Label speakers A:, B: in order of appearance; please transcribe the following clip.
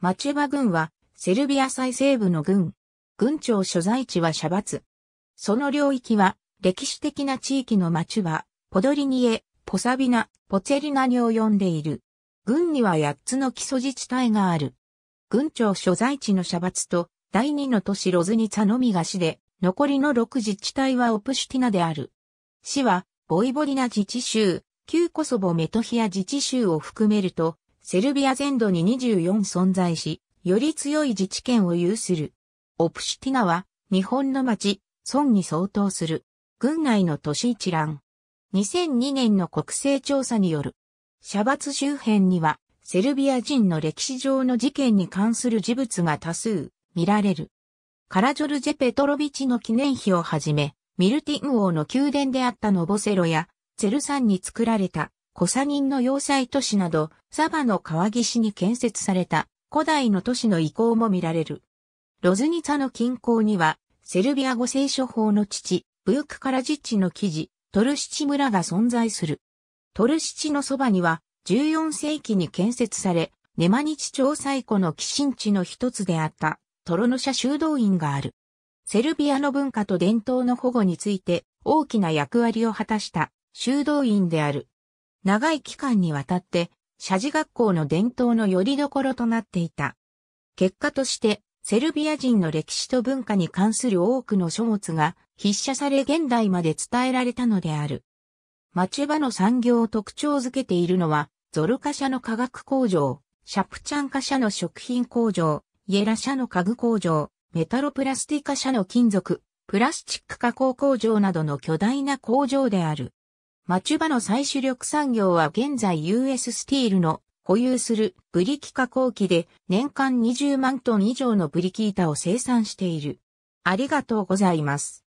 A: マチュバ軍は、セルビア最西部の軍。軍庁所在地はシャバツ。その領域は、歴史的な地域のマチュバ、ポドリニエ、ポサビナ、ポツェリナに及んでいる。軍には8つの基礎自治体がある。軍庁所在地のシャバツと、第2の都市ロズニツァのみが市で、残りの6自治体はオプシュティナである。市は、ボイボリナ自治州、旧コソボメトヒア自治州を含めると、セルビア全土に24存在し、より強い自治権を有する。オプシティナは、日本の町、村に相当する。軍内の都市一覧。2002年の国勢調査による。シャバツ周辺には、セルビア人の歴史上の事件に関する事物が多数見られる。カラジョルジェ・ペトロビチの記念碑をはじめ、ミルティン王の宮殿であったノボセロや、ゼルサンに作られたコサニンの要塞都市など、サバの川岸に建設された古代の都市の遺構も見られる。ロズニツァの近郊には、セルビア語聖書法の父、ブーク・カラジッチの記事、トルシチ村が存在する。トルシチのそばには、14世紀に建設され、ネマニチ朝最古の寄進地の一つであった、トロノ社修道院がある。セルビアの文化と伝統の保護について、大きな役割を果たした修道院である。長い期間にわたって、社寺学校の伝統の拠り所となっていた。結果として、セルビア人の歴史と文化に関する多くの書物が筆写され現代まで伝えられたのである。町場の産業を特徴づけているのは、ゾルカ社の化学工場、シャプチャンカ社の食品工場、イエラ社の家具工場、メタロプラスティカ社の金属、プラスチック加工工場などの巨大な工場である。マチュバの再主力産業は現在 US スティールの保有するブリキ加工機で年間20万トン以上のブリキ板を生産している。ありがとうございます。